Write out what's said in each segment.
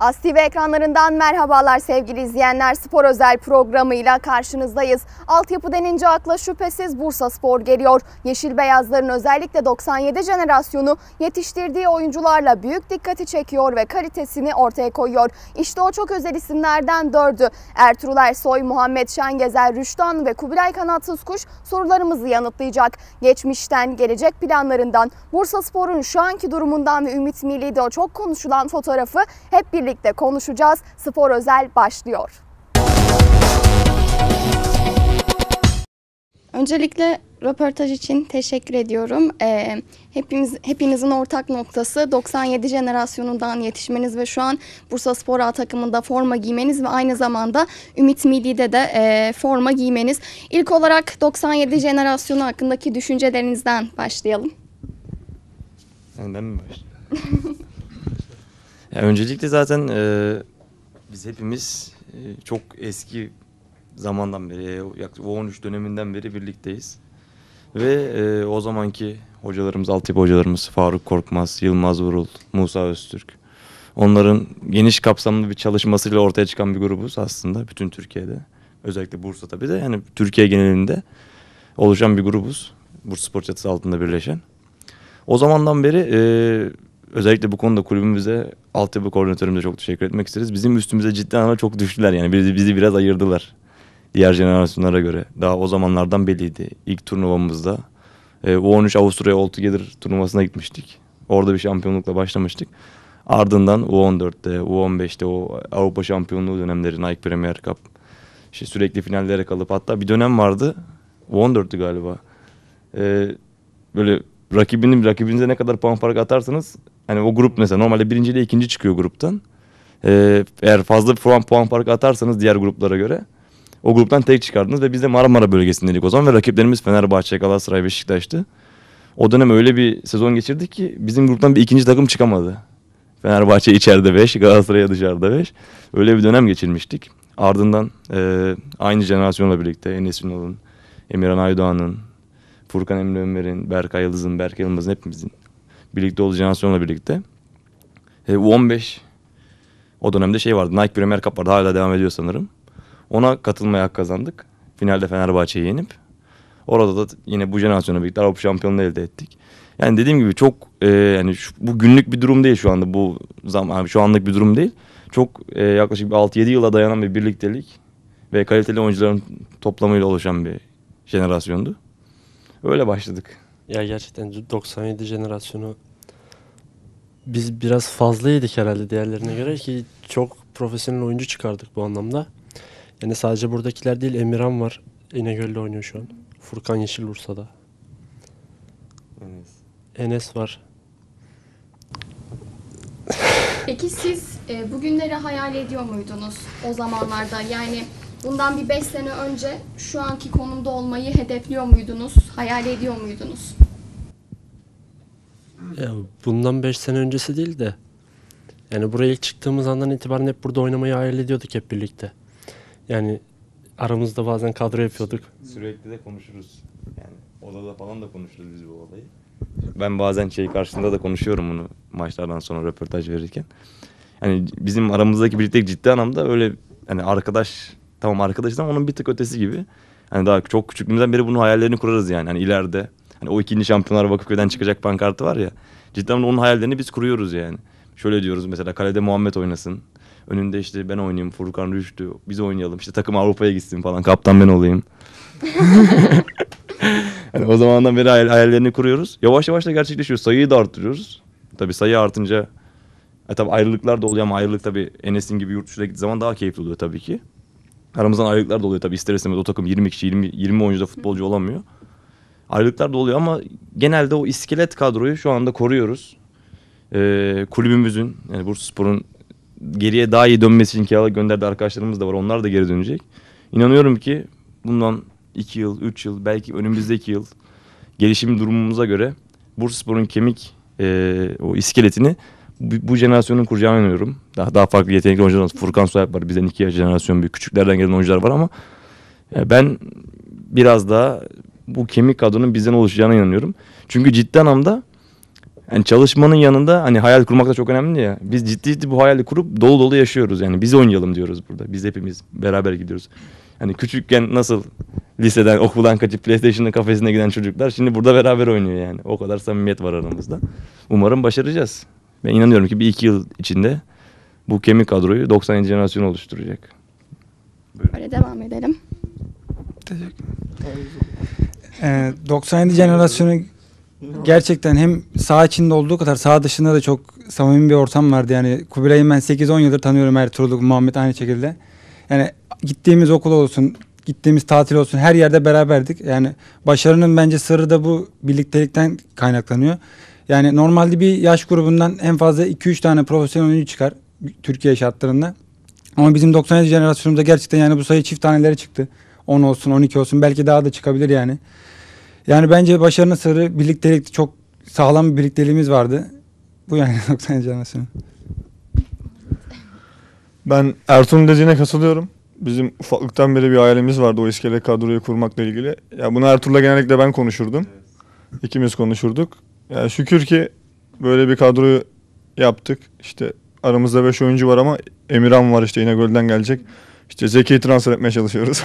Az TV ekranlarından merhabalar sevgili izleyenler. Spor özel programıyla karşınızdayız. Altyapı denince akla şüphesiz Bursa Spor geliyor. Yeşil Beyazların özellikle 97 jenerasyonu yetiştirdiği oyuncularla büyük dikkati çekiyor ve kalitesini ortaya koyuyor. İşte o çok özel isimlerden dördü. Ertuğrul Ersoy, Muhammed Şengezer, Rüştan ve Kubilay Kanatsız Kuş sorularımızı yanıtlayacak. Geçmişten, gelecek planlarından, Bursa Spor'un şu anki durumundan ve Ümit Milli'de o çok konuşulan fotoğrafı hep birlikte birlikte konuşacağız. Spor Özel başlıyor. Öncelikle röportaj için teşekkür ediyorum. Ee, hepimiz hepinizin ortak noktası 97 jenerasyonundan yetişmeniz ve şu an Bursa Spor A takımında forma giymeniz ve aynı zamanda Ümit midi'de de e, forma giymeniz. İlk olarak 97 jenerasyonu hakkındaki düşüncelerinizden başlayalım. Senden mi başlayalım? Ya öncelikle zaten e, biz hepimiz e, çok eski zamandan beri, yaklaşık 13 döneminden beri birlikteyiz. Ve e, o zamanki hocalarımız, altyapı hocalarımız Faruk Korkmaz, Yılmaz Vurul, Musa Öztürk. Onların geniş kapsamlı bir çalışmasıyla ortaya çıkan bir grubuz aslında bütün Türkiye'de. Özellikle Bursa tabii de yani Türkiye genelinde oluşan bir grubuz. Bursa Spor çatısı altında birleşen. O zamandan beri e, özellikle bu konuda kulübümüze altyapı koordinatörümüze çok teşekkür etmek isteriz. Bizim üstümüze ciddi anlamda çok düştüler yani bizi, bizi biraz ayırdılar diğer jenerasyonlara göre. Daha o zamanlardan belliydi ilk turnuvamızda. E, U13 Avusturya All Together turnuvasına gitmiştik. Orada bir şampiyonlukla başlamıştık. Ardından U14'te, U15'te o Avrupa şampiyonluğu dönemleri, Nike Premier Cup işte sürekli finallere kalıp hatta bir dönem vardı. U14'tü galiba. E, böyle rakibinin rakibinize ne kadar puan fark atarsanız hani o grup mesela normalde birinci ile ikinci çıkıyor gruptan. Ee, eğer fazla bir puan, puan fark atarsanız diğer gruplara göre o gruptan tek çıkardınız ve biz de Marmara bölgesindeydik o zaman ve rakiplerimiz Fenerbahçe, Galatasaray, Beşiktaş'tı. O dönem öyle bir sezon geçirdik ki bizim gruptan bir ikinci takım çıkamadı. Fenerbahçe içeride 5, Galatasaray dışarıda 5. Öyle bir dönem geçirmiştik. Ardından e, aynı jenerasyonla birlikte Enes Ünal'ın, Emirhan Aydoğan'ın, Furkan Emre Ömer'in, Berkay Yıldız'ın, Berkay Yılmaz'ın hepimizin birlikte olduğu jenerasyonla birlikte. E, U15 o dönemde şey vardı Nike Premier Cup vardı hala devam ediyor sanırım. Ona katılmaya hak kazandık. Finalde Fenerbahçe'yi yenip orada da yine bu jenerasyonla birlikte Avrupa şampiyonluğu elde ettik. Yani dediğim gibi çok e, yani şu, bu günlük bir durum değil şu anda bu zaman yani şu anlık bir durum değil. Çok e, yaklaşık 6-7 yıla dayanan bir birliktelik ve kaliteli oyuncuların toplamıyla oluşan bir jenerasyondu. Öyle başladık. Ya gerçekten 97 jenerasyonu biz biraz fazlaydık herhalde diğerlerine göre ki çok profesyonel oyuncu çıkardık bu anlamda. Yani sadece buradakiler değil Emirhan var. İnegöl'de oynuyor şu an. Furkan Yeşil Bursa'da. Enes. Enes var. Peki siz e, bugünleri hayal ediyor muydunuz o zamanlarda? Yani Bundan bir 5 sene önce şu anki konumda olmayı hedefliyor muydunuz? Hayal ediyor muydunuz? Ya bundan 5 sene öncesi değil de yani buraya ilk çıktığımız andan itibaren hep burada oynamayı hayal ediyorduk hep birlikte. Yani aramızda bazen kadro yapıyorduk. Sürekli de konuşuruz. Yani odada falan da konuşuruz biz bu olayı. Ben bazen şey karşısında da konuşuyorum bunu maçlardan sonra röportaj verirken. Yani bizim aramızdaki birlikte ciddi anlamda öyle yani arkadaş Tamam arkadaşız onun bir tık ötesi gibi. Hani daha çok küçüklüğümüzden beri bunun hayallerini kurarız yani. Hani ileride hani o ikinci şampiyonlar Vakıfköy'den çıkacak pankartı var ya. Cidden onun hayallerini biz kuruyoruz yani. Şöyle diyoruz mesela kalede Muhammed oynasın. Önünde işte ben oynayayım Furkan Rüştü biz oynayalım. işte takım Avrupa'ya gitsin falan kaptan ben olayım. yani o zamandan beri hayal, hayallerini kuruyoruz. Yavaş yavaş da gerçekleşiyor. Sayıyı da arttırıyoruz. tabi sayı artınca e, tabii ayrılıklar da oluyor ama ayrılık tabi Enes'in gibi yurt dışına gittiği zaman daha keyifli oluyor tabii ki. Aramızdan ayrılıklar da oluyor tabii ister istemez o takım 20 kişi 20, 20 oyuncuda futbolcu olamıyor. Ayrılıklar da oluyor ama genelde o iskelet kadroyu şu anda koruyoruz. Ee, kulübümüzün yani Bursaspor'un geriye daha iyi dönmesi için kiralık gönderdiği arkadaşlarımız da var. Onlar da geri dönecek. İnanıyorum ki bundan 2 yıl, 3 yıl belki önümüzdeki yıl gelişim durumumuza göre Bursaspor'un kemik e, o iskeletini bu, jenerasyonun kuracağına inanıyorum. Daha, daha farklı yetenekli oyuncular var. Furkan Soyap var. Bizden iki jenerasyon büyük. Küçüklerden gelen oyuncular var ama e, ben biraz daha bu kemik kadronun bizden oluşacağına inanıyorum. Çünkü ciddi anlamda yani çalışmanın yanında hani hayal kurmak da çok önemli ya. Biz ciddi ciddi bu hayali kurup dolu dolu yaşıyoruz yani. Biz oynayalım diyoruz burada. Biz hepimiz beraber gidiyoruz. Hani küçükken nasıl liseden okuldan kaçıp PlayStation'ın kafesine giden çocuklar şimdi burada beraber oynuyor yani. O kadar samimiyet var aramızda. Umarım başaracağız. Ben inanıyorum ki bir iki yıl içinde bu kemik kadroyu 90. jenerasyon oluşturacak. Böyle, Böyle devam edelim. Teşekkür ee, 90. jenerasyonu gerçekten hem sağ içinde olduğu kadar sağ dışında da çok samimi bir ortam vardı. Yani Kubilay'ı ben 8-10 yıldır tanıyorum Ertuğrul, Muhammed aynı şekilde. Yani gittiğimiz okul olsun, gittiğimiz tatil olsun her yerde beraberdik. Yani başarının bence sırrı da bu birliktelikten kaynaklanıyor. Yani normalde bir yaş grubundan en fazla 2-3 tane profesyonel oyuncu çıkar Türkiye şartlarında. Ama bizim 97 jenerasyonumuzda gerçekten yani bu sayı çift taneleri çıktı. 10 olsun 12 olsun belki daha da çıkabilir yani. Yani bence başarının sırrı birliktelik çok sağlam bir birlikteliğimiz vardı. Bu yani 97 jenerasyonu. Ben Ertuğrul dediğine katılıyorum. Bizim ufaklıktan beri bir hayalimiz vardı o iskele kadroyu kurmakla ilgili. Ya bunu Ertuğrul'la genellikle ben konuşurdum. İkimiz konuşurduk. Yani şükür ki böyle bir kadroyu yaptık. İşte aramızda 5 oyuncu var ama Emirhan var işte İnegöl'den gelecek. İşte Zeki'yi transfer etmeye çalışıyoruz.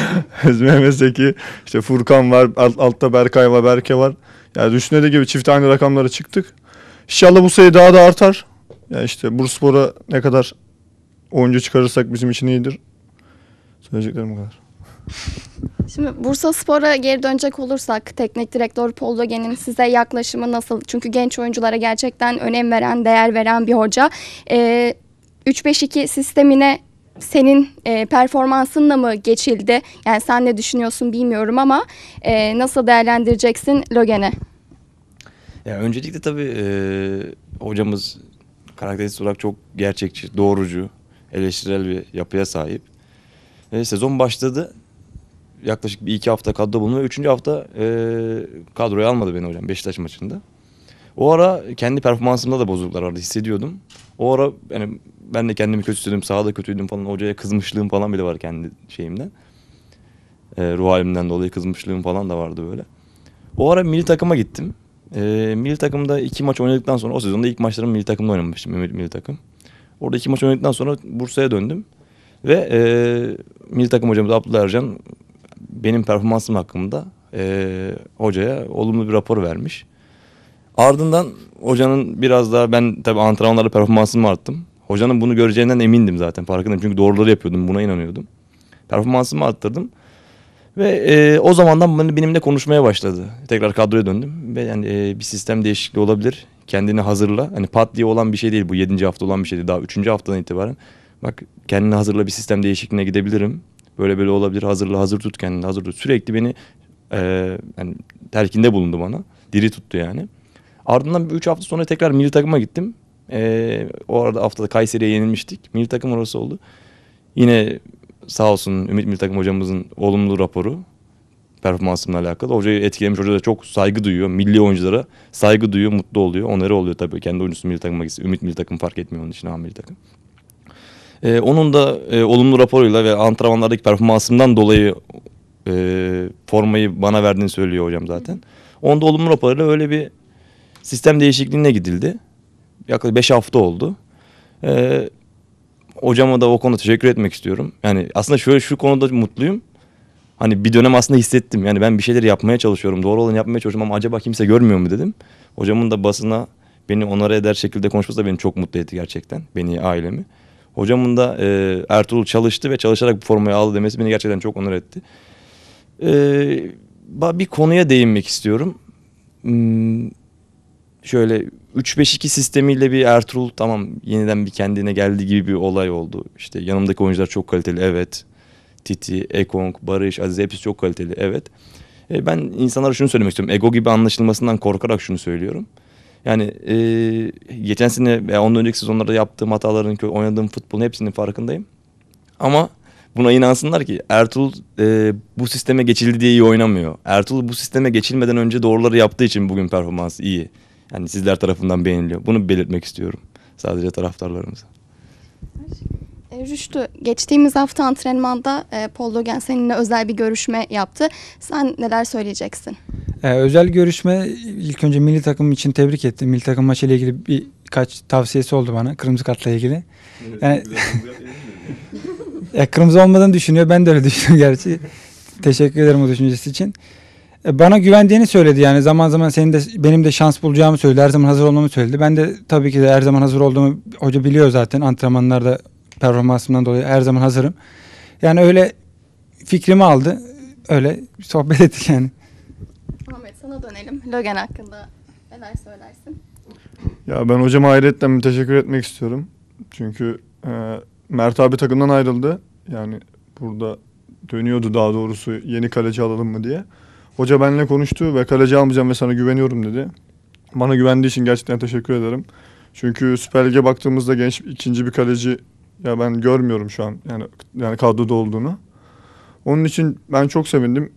Mehmet Zeki, işte Furkan var, alt, altta Berkay var, Berke var. Yani düşündüğü gibi çift aynı rakamlara çıktık. İnşallah bu sayı daha da artar. Yani işte Bursaspor'a ne kadar oyuncu çıkarırsak bizim için iyidir. Söyleyeceklerim bu kadar. Şimdi Bursa Spor'a geri dönecek olursak teknik direktör Poldogen'in size yaklaşımı nasıl? Çünkü genç oyunculara gerçekten önem veren, değer veren bir hoca. Ee, 3-5-2 sistemine senin e, performansınla mı geçildi? Yani sen ne düşünüyorsun bilmiyorum ama e, nasıl değerlendireceksin Logen'e? Ya öncelikle tabii e, hocamız karakteristik olarak çok gerçekçi, doğrucu, eleştirel bir yapıya sahip. E, sezon başladı yaklaşık bir iki hafta kadroda bulundum üçüncü hafta e, kadroya almadı beni hocam Beşiktaş maçında. O ara kendi performansımda da bozukluklar vardı hissediyordum. O ara yani ben de kendimi kötü hissediyordum, sahada kötüydüm falan. Hocaya kızmışlığım falan bile var kendi şeyimden. E, ruh halimden dolayı kızmışlığım falan da vardı böyle. O ara milli takıma gittim. E, milli takımda iki maç oynadıktan sonra o sezonda ilk maçlarımı milli takımda oynamıştım milli, milli takım. Orada iki maç oynadıktan sonra Bursa'ya döndüm. Ve e, milli takım hocamız Abdullah Ercan benim performansım hakkında e, hocaya olumlu bir rapor vermiş. Ardından hocanın biraz daha ben tabii antrenmanlarda performansımı arttım. Hocanın bunu göreceğinden emindim zaten farkındayım. Çünkü doğruları yapıyordum buna inanıyordum. Performansımı arttırdım. Ve e, o zamandan benimle konuşmaya başladı. Tekrar kadroya döndüm. Ve yani, e, bir sistem değişikliği olabilir. Kendini hazırla. Hani pat diye olan bir şey değil bu. Yedinci hafta olan bir şey değil. Daha üçüncü haftadan itibaren. Bak kendini hazırla bir sistem değişikliğine gidebilirim böyle böyle olabilir hazırla hazır tut kendini hazır tut. Sürekli beni e, yani terkinde bulundu bana. Diri tuttu yani. Ardından 3 hafta sonra tekrar milli takıma gittim. E, o arada haftada Kayseri'ye yenilmiştik. Milli takım orası oldu. Yine sağ olsun Ümit Milli Takım hocamızın olumlu raporu performansımla alakalı. Hocayı etkilemiş. Hoca da çok saygı duyuyor. Milli oyunculara saygı duyuyor, mutlu oluyor. Onları oluyor tabii. Kendi oyuncusu milli takıma gitsin. Ümit milli takım fark etmiyor onun için. Ha milli takım. E, onun da e, olumlu raporuyla ve antrenmanlardaki performansımdan dolayı e, formayı bana verdiğini söylüyor hocam zaten. Onda olumlu raporuyla öyle bir sistem değişikliğine gidildi. Yaklaşık 5 hafta oldu. E, hocama da o konuda teşekkür etmek istiyorum. Yani aslında şöyle şu konuda mutluyum. Hani bir dönem aslında hissettim. Yani ben bir şeyler yapmaya çalışıyorum. Doğru olanı yapmaya çalışıyorum ama acaba kimse görmüyor mu dedim. Hocamın da basına beni onara eder şekilde konuşması da beni çok mutlu etti gerçekten. Beni, ailemi. Hocamın da e, Ertuğrul çalıştı ve çalışarak bu formayı aldı demesi beni gerçekten çok onur etti. E, bir konuya değinmek istiyorum. Hmm, şöyle 3-5-2 sistemiyle bir Ertuğrul tamam yeniden bir kendine geldi gibi bir olay oldu. İşte yanımdaki oyuncular çok kaliteli evet. Titi, Ekong, Barış, Aziz hepsi çok kaliteli evet. E, ben insanlara şunu söylemek istiyorum. Ego gibi anlaşılmasından korkarak şunu söylüyorum. Yani e, geçen sene veya ondan önceki sezonlarda yaptığım hataların, oynadığım futbolun hepsinin farkındayım. Ama buna inansınlar ki Ertuğrul e, bu sisteme geçildi diye iyi oynamıyor. Ertuğrul bu sisteme geçilmeden önce doğruları yaptığı için bugün performans iyi. Yani sizler tarafından beğeniliyor. Bunu belirtmek istiyorum sadece taraftarlarımıza. Aşk. E, Rüştü, geçtiğimiz hafta antrenmanda e, Paul Logan seninle özel bir görüşme yaptı. Sen neler söyleyeceksin? E, özel görüşme ilk önce milli takım için tebrik ettim. Milli takım maçıyla ilgili birkaç tavsiyesi oldu bana kırmızı kartla ilgili. yani, ya, e, kırmızı olmadığını düşünüyor. Ben de öyle düşünüyorum gerçi. Teşekkür ederim o düşüncesi için. E, bana güvendiğini söyledi yani zaman zaman senin de benim de şans bulacağımı söyledi. Her zaman hazır olmamı söyledi. Ben de tabii ki de her zaman hazır olduğumu hoca biliyor zaten. Antrenmanlarda performansımdan dolayı her zaman hazırım. Yani öyle fikrimi aldı. Öyle sohbet ettik yani. Ahmet sana dönelim. Logan hakkında neler söylersin? Ya ben hocama hayretten teşekkür etmek istiyorum. Çünkü e, Mert abi takımdan ayrıldı. Yani burada dönüyordu daha doğrusu yeni kaleci alalım mı diye. Hoca benimle konuştu ve kaleci almayacağım ve sana güveniyorum dedi. Bana güvendiği için gerçekten teşekkür ederim. Çünkü Süper Lig'e baktığımızda genç ikinci bir kaleci ya ben görmüyorum şu an yani yani kadroda olduğunu. Onun için ben çok sevindim.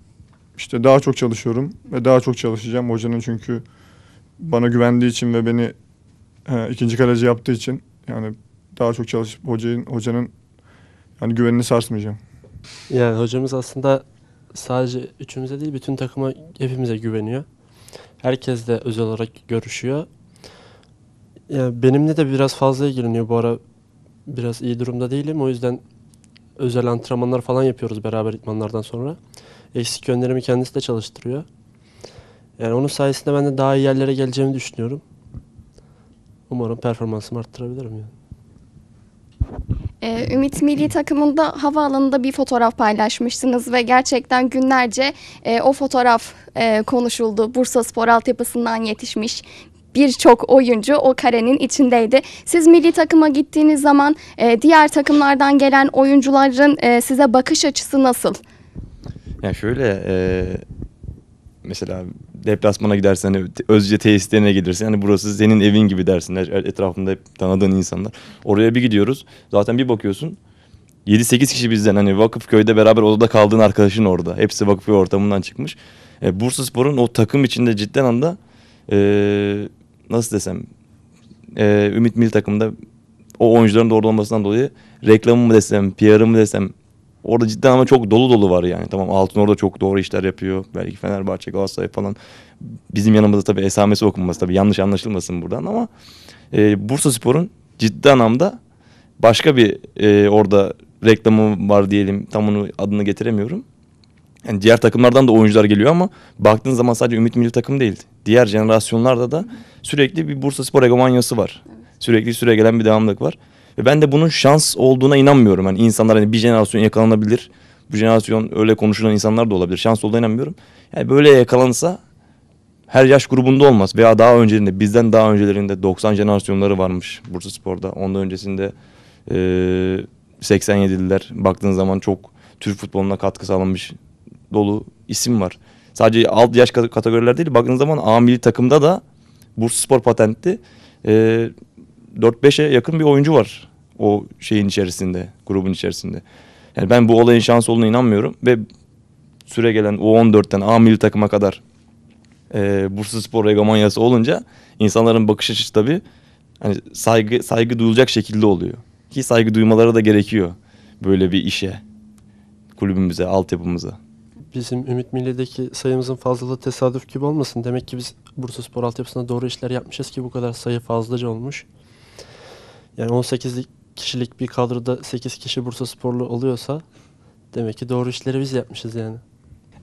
İşte daha çok çalışıyorum ve daha çok çalışacağım. Hocanın çünkü bana güvendiği için ve beni he, ikinci kaleci yaptığı için yani daha çok çalışıp hocanın hocanın yani güvenini sarsmayacağım. Yani hocamız aslında sadece üçümüze değil bütün takıma hepimize güveniyor. Herkes de özel olarak görüşüyor. Yani benimle de biraz fazla ilgileniyor bu ara biraz iyi durumda değilim. O yüzden özel antrenmanlar falan yapıyoruz beraber itmanlardan sonra. Eksik yönlerimi kendisi de çalıştırıyor. Yani onun sayesinde ben de daha iyi yerlere geleceğimi düşünüyorum. Umarım performansımı arttırabilirim yani. Ee, Ümit Milli takımında havaalanında bir fotoğraf paylaşmıştınız ve gerçekten günlerce e, o fotoğraf e, konuşuldu. Bursa Spor altyapısından yetişmiş birçok oyuncu o karenin içindeydi. Siz milli takıma gittiğiniz zaman e, diğer takımlardan gelen oyuncuların e, size bakış açısı nasıl? Ya şöyle e, mesela deplasmana gidersin hani Özce tesislerine gelirsin. Hani burası senin evin gibi dersin. Etrafında hep tanıdığın insanlar. Oraya bir gidiyoruz. Zaten bir bakıyorsun 7-8 kişi bizden hani köyde beraber odada kaldığın arkadaşın orada. Hepsi Vakıfköy ortamından çıkmış. E, Bursa Spor'un o takım içinde cidden anda e, nasıl desem e, Ümit Mil takımda o oyuncuların da olmasından dolayı reklamı mı desem, PR'ı mı desem orada cidden ama çok dolu dolu var yani. Tamam Altın orada çok doğru işler yapıyor. Belki Fenerbahçe, Galatasaray falan. Bizim yanımızda tabii esamesi okunması tabii yanlış anlaşılmasın buradan ama e, Bursa Spor'un ciddi anlamda başka bir e, orada reklamı var diyelim. Tam onu adını getiremiyorum yani diğer takımlardan da oyuncular geliyor ama baktığın zaman sadece Ümit Milli Takım değil. Diğer jenerasyonlarda da sürekli bir Bursa Spor egomanyası var. Sürekli süre gelen bir devamlık var. Ve ben de bunun şans olduğuna inanmıyorum. Yani insanlar hani bir jenerasyon yakalanabilir. Bu jenerasyon öyle konuşulan insanlar da olabilir. Şans olduğuna inanmıyorum. Yani böyle yakalansa her yaş grubunda olmaz veya daha öncelerinde bizden daha öncelerinde 90 jenerasyonları varmış Bursa Spor'da. Ondan öncesinde e, 87'liler baktığın zaman çok Türk futboluna katkı sağlamış dolu isim var. Sadece alt yaş kategoriler değil baktığınız zaman A milli takımda da Bursa Spor patentli e, 4-5'e yakın bir oyuncu var o şeyin içerisinde, grubun içerisinde. Yani ben bu olayın şans olduğuna inanmıyorum ve süre gelen o 14ten A milli takıma kadar e, Bursa Spor egomanyası olunca insanların bakış açısı tabii hani saygı saygı duyulacak şekilde oluyor. Ki saygı duymaları da gerekiyor böyle bir işe, kulübümüze, altyapımıza bizim Ümit Milli'deki sayımızın fazlalığı tesadüf gibi olmasın. Demek ki biz Bursa Spor altyapısında doğru işler yapmışız ki bu kadar sayı fazlaca olmuş. Yani 18 kişilik bir kadroda 8 kişi Bursa Sporlu oluyorsa demek ki doğru işleri biz yapmışız yani.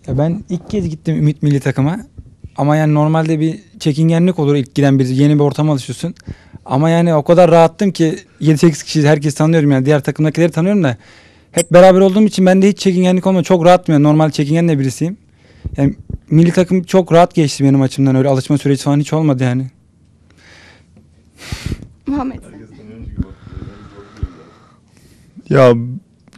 Ya ben ilk kez gittim Ümit Milli takıma. Ama yani normalde bir çekingenlik olur ilk giden bir yeni bir ortama alışıyorsun. Ama yani o kadar rahattım ki 7-8 kişi herkes tanıyorum yani diğer takımdakileri tanıyorum da hep beraber olduğum için bende hiç çekingenlik olmadı. Çok rahatım yani normal çekingen de birisiyim. Yani milli takım çok rahat geçti benim açımdan öyle alışma süreci falan hiç olmadı yani. Muhammed. Ya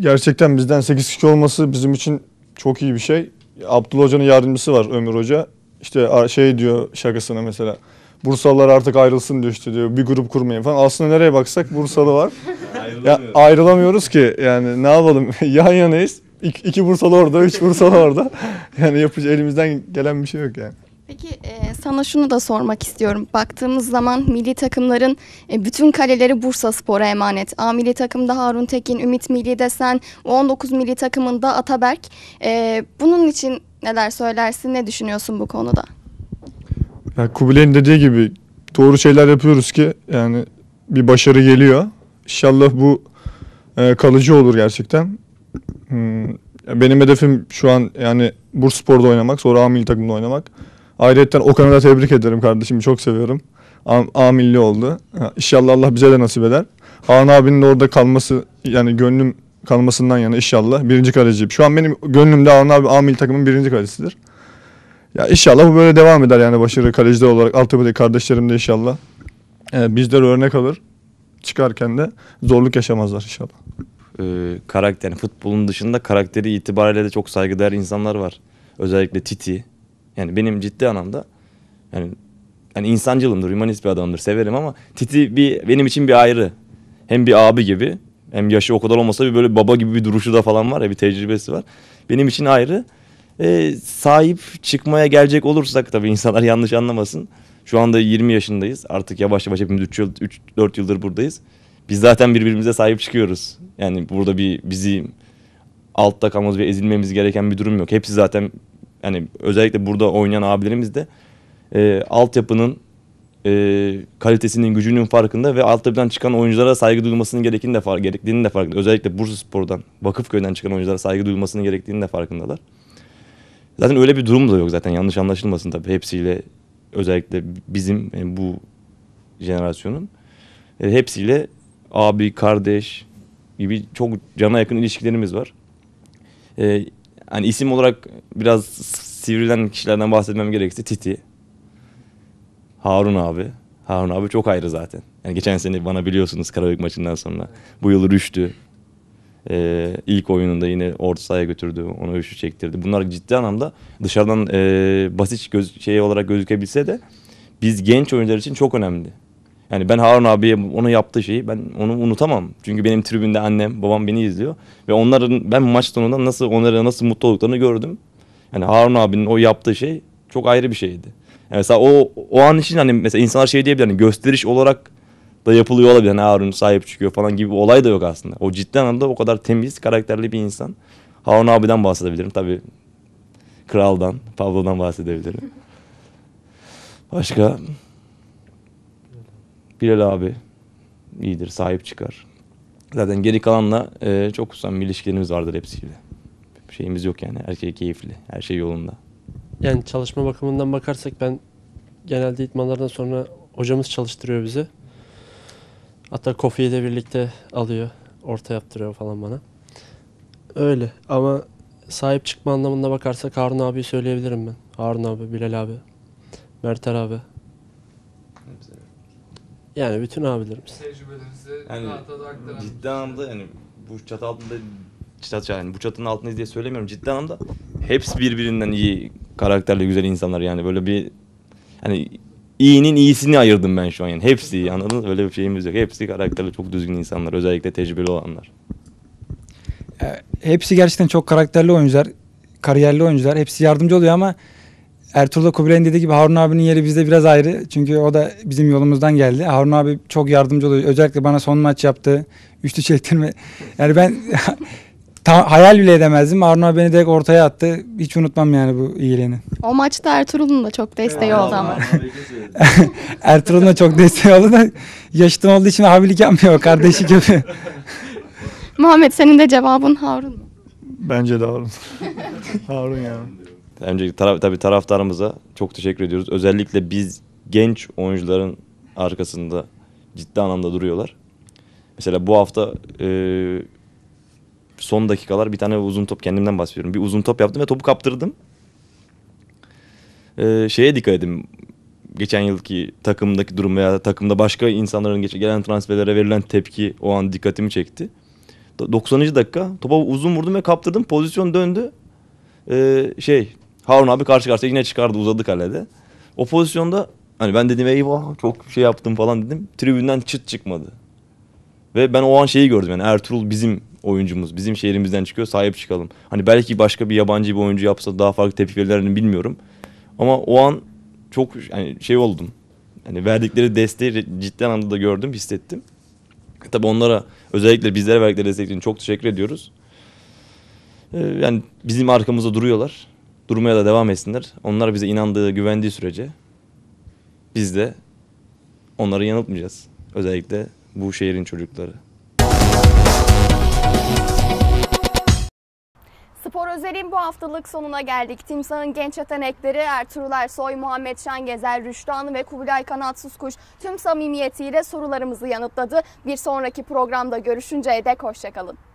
gerçekten bizden 8 kişi olması bizim için çok iyi bir şey. Abdullah Hoca'nın yardımcısı var Ömür Hoca. İşte şey diyor şakasına mesela. Bursalılar artık ayrılsın diyor işte diyor bir grup kurmayın falan. Aslında nereye baksak Bursalı var. ya, ayrılamıyoruz ki yani ne yapalım yan yanayız. İki, iki Bursalı orada, üç Bursalı orada. Yani yapıcı elimizden gelen bir şey yok yani. Peki e, sana şunu da sormak istiyorum. Baktığımız zaman milli takımların e, bütün kaleleri Bursa Spor'a emanet. A milli takımda Harun Tekin, Ümit Milli desen, U19 milli takımında Ataberk. E, bunun için neler söylersin, ne düşünüyorsun bu konuda? Yani Kubilay'ın dediği gibi doğru şeyler yapıyoruz ki yani bir başarı geliyor. İnşallah bu e, kalıcı olur gerçekten. Hmm, benim hedefim şu an yani Bursaspor'da oynamak, sonra Amil takımda oynamak. Ayrıca Okan'ı da tebrik ederim kardeşim. Çok seviyorum. Amilli oldu. İnşallah Allah bize de nasip eder. Kaan abinin orada kalması yani gönlüm kalmasından yana inşallah birinci kaleciyim. Şu an benim gönlümde Kaan abi Amil takımın birinci kalecisidir. Ya inşallah bu böyle devam eder yani başarı kaleciler olarak altyapıdaki kardeşlerim de inşallah. E, bizler örnek alır. Çıkarken de zorluk yaşamazlar inşallah. Ee, karakter, yani futbolun dışında karakteri itibariyle de çok saygıdeğer insanlar var. Özellikle Titi. Yani benim ciddi anlamda yani yani insancılımdır, humanist bir adamdır, severim ama Titi bir benim için bir ayrı. Hem bir abi gibi, hem yaşı o kadar olmasa bir böyle baba gibi bir duruşu da falan var ya, bir tecrübesi var. Benim için ayrı e, sahip çıkmaya gelecek olursak tabii insanlar yanlış anlamasın. Şu anda 20 yaşındayız. Artık yavaş yavaş hepimiz 3 yıl 3 4 yıldır buradayız. Biz zaten birbirimize sahip çıkıyoruz. Yani burada bir bizi altta kalmamız ve ezilmemiz gereken bir durum yok. Hepsi zaten yani özellikle burada oynayan abilerimiz de e, altyapının e, kalitesinin gücünün farkında ve altyapıdan çıkan oyunculara saygı duyulmasının gerektiğini de, far, gerektiğini de farkında. Özellikle Bursa Spor'dan, Vakıfköy'den çıkan oyunculara saygı duyulmasının gerektiğini de farkındalar. Zaten öyle bir durum da yok zaten yanlış anlaşılmasın tabii hepsiyle özellikle bizim yani bu jenerasyonun e, hepsiyle abi, kardeş gibi çok cana yakın ilişkilerimiz var. E, hani isim olarak biraz sivrilen kişilerden bahsetmem gerekirse Titi, Harun abi. Harun abi çok ayrı zaten. Yani geçen sene bana biliyorsunuz Karabük maçından sonra. Bu yıl rüştü. E, ilk oyununda yine orta sahaya götürdü. Ona üçü çektirdi. Bunlar ciddi anlamda dışarıdan e, basit göz, şey olarak gözükebilse de biz genç oyuncular için çok önemli. Yani ben Harun abiye onu yaptığı şeyi ben onu unutamam. Çünkü benim tribünde annem, babam beni izliyor. Ve onların ben maç sonunda nasıl onlara nasıl mutlu olduklarını gördüm. Yani Harun abinin o yaptığı şey çok ayrı bir şeydi. Yani mesela o, o an için hani mesela insanlar şey diyebilir hani gösteriş olarak da yapılıyor olabilir. Hani Harun sahip çıkıyor falan gibi bir olay da yok aslında. O ciddi anlamda o kadar temiz, karakterli bir insan. Harun abiden bahsedebilirim. tabi kraldan, Pablo'dan bahsedebilirim. Başka? Bilal abi iyidir, sahip çıkar. Zaten geri kalanla e, çok samimi ilişkilerimiz vardır hepsiyle. Bir şeyimiz yok yani. Her şey keyifli. Her şey yolunda. Yani çalışma bakımından bakarsak ben genelde itmanlardan sonra hocamız çalıştırıyor bizi. Hatta Kofi'yi de birlikte alıyor. Orta yaptırıyor falan bana. Öyle ama sahip çıkma anlamında bakarsak Harun abi söyleyebilirim ben. Harun abi, Bilal abi, Mertel abi. Yani bütün abilerimiz. Yani ciddi şey. anlamda yani bu çatı altında çat yani bu çatının altındayız diye söylemiyorum ciddi anlamda hepsi birbirinden iyi karakterli güzel insanlar yani böyle bir hani İyinin iyisini ayırdım ben şu an yani. Hepsi iyi anladınız Öyle bir şeyimiz yok. Hepsi karakterli çok düzgün insanlar. Özellikle tecrübeli olanlar. Ee, hepsi gerçekten çok karakterli oyuncular. Kariyerli oyuncular. Hepsi yardımcı oluyor ama Ertuğrul da Kubilay'ın dediği gibi Harun abinin yeri bizde biraz ayrı. Çünkü o da bizim yolumuzdan geldi. Harun abi çok yardımcı oluyor. Özellikle bana son maç yaptı. Üçlü çektirme. Yani ben ta- hayal bile edemezdim. Arun beni direkt ortaya attı. Hiç unutmam yani bu iyiliğini. O maçta Ertuğrul'un da çok desteği oldu ama. Ertuğrul'un da çok desteği oldu da yaşıtım olduğu için abilik yapmıyor. Kardeşi gibi. Muhammed senin de cevabın Harun mu? Bence de Harun. Harun yani. Bence taraf, tabii taraftarımıza çok teşekkür ediyoruz. Özellikle biz genç oyuncuların arkasında ciddi anlamda duruyorlar. Mesela bu hafta e, son dakikalar bir tane uzun top kendimden bahsediyorum. Bir uzun top yaptım ve topu kaptırdım. Ee, şeye dikkat edin. Geçen yılki takımdaki durum veya takımda başka insanların gelen transferlere verilen tepki o an dikkatimi çekti. 90. dakika topa uzun vurdum ve kaptırdım. Pozisyon döndü. Ee, şey Harun abi karşı karşıya yine çıkardı uzadı kalede. O pozisyonda hani ben dedim eyvah çok şey yaptım falan dedim. Tribünden çıt çıkmadı. Ve ben o an şeyi gördüm yani Ertuğrul bizim oyuncumuz. Bizim şehrimizden çıkıyor sahip çıkalım. Hani belki başka bir yabancı bir oyuncu yapsa daha farklı tepki verirlerini bilmiyorum. Ama o an çok yani şey oldum. Hani verdikleri desteği ciddi anlamda da gördüm, hissettim. Tabi onlara özellikle bizlere verdikleri destek için çok teşekkür ediyoruz. Ee, yani bizim arkamızda duruyorlar. Durmaya da devam etsinler. Onlar bize inandığı, güvendiği sürece biz de onları yanıltmayacağız. Özellikle bu şehrin çocukları. Spor özelin bu haftalık sonuna geldik. Timsah'ın genç yetenekleri Ertuğrul Ersoy, Muhammed Şengezer, Rüştü Hanım ve Kubilay Kanatsız Kuş tüm samimiyetiyle sorularımızı yanıtladı. Bir sonraki programda görüşünceye dek hoşçakalın.